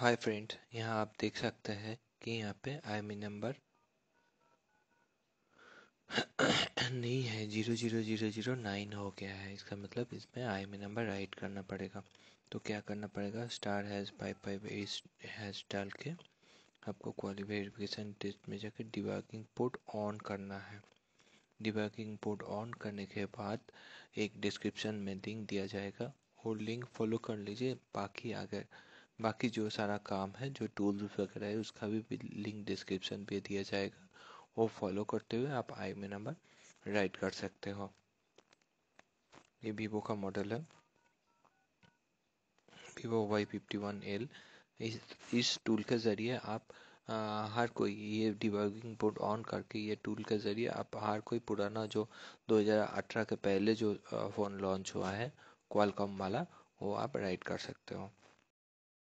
hi friend यहाँ आप देख सकते हैं कि यहाँ पे आई मी नंबर नहीं है zero zero zero zero nine हो गया है इसका मतलब इसमें आई मी नंबर राइट करना पड़ेगा तो क्या करना पड़ेगा star hash five five eight hash डाल के आपको क्वालिटी वेरिफिकेशन टेस्ट में जाकर डिबागिंग पोर्ट ऑन करना है डिबागिंग पोर्ट ऑन करने के बाद एक डिस्क्रिप्शन में लिंक दिया जाएगा वो लिंक फॉलो कर लीजिए बाकी अगर बाकी जो सारा काम है जो टूल्स वगैरह है उसका भी लिंक डिस्क्रिप्शन पे दिया जाएगा वो फॉलो करते हुए आप आई में नंबर राइट कर सकते हो ये वीवो का मॉडल है Vivo Y fifty one L इस इस टूल के ज़रिए आप आ, हर कोई ये डिबगिंग बोर्ड ऑन करके ये टूल के ज़रिए आप हर कोई पुराना जो 2018 के पहले जो फ़ोन लॉन्च हुआ है क्वालकॉम वाला वो आप राइट कर सकते हो